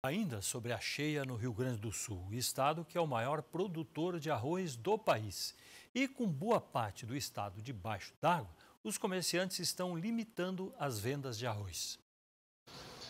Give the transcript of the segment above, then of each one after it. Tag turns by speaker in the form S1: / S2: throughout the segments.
S1: Ainda sobre a cheia no Rio Grande do Sul, estado que é o maior produtor de arroz do país. E com boa parte do estado debaixo d'água, os comerciantes estão limitando as vendas de arroz.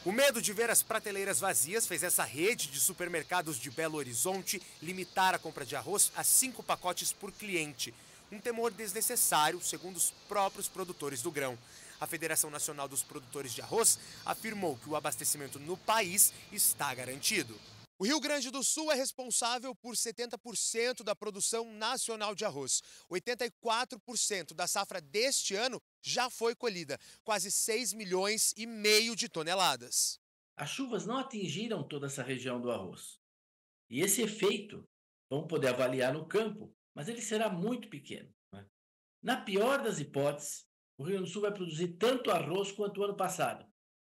S1: O medo de ver as prateleiras vazias
S2: fez essa rede de supermercados de Belo Horizonte limitar a compra de arroz a cinco pacotes por cliente. Um temor desnecessário, segundo os próprios produtores do grão. A Federação Nacional dos Produtores de Arroz afirmou que o abastecimento no país está garantido. O Rio Grande do Sul é responsável por 70% da produção nacional de arroz. 84% da safra deste ano já foi colhida,
S3: quase 6 milhões e meio de toneladas. As chuvas não atingiram toda essa região do arroz. E esse efeito, vamos poder avaliar no campo, mas ele será muito pequeno. Né? Na pior das hipóteses, o Rio Grande do Sul vai produzir tanto arroz quanto o ano passado.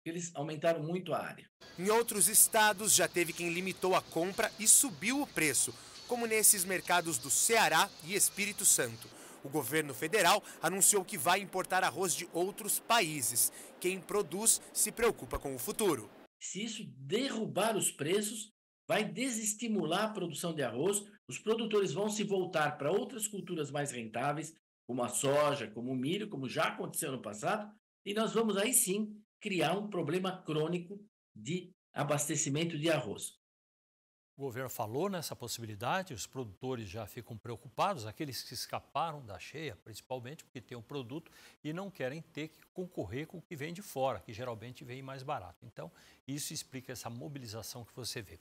S3: Eles aumentaram muito a área. Em outros estados,
S2: já teve quem limitou a compra e subiu o preço, como nesses mercados do Ceará e Espírito Santo. O governo federal anunciou que vai importar arroz de outros
S3: países. Quem produz se preocupa com o futuro. Se isso derrubar os preços, vai desestimular a produção de arroz, os produtores vão se voltar para outras culturas mais rentáveis, como a soja, como o milho, como já aconteceu no passado, e nós vamos aí sim criar um problema crônico de abastecimento
S1: de arroz. O governo falou nessa possibilidade, os produtores já ficam preocupados, aqueles que escaparam da cheia, principalmente porque têm um produto e não querem ter que concorrer com o que vem de fora, que geralmente vem mais barato. Então, isso explica essa mobilização que você vê.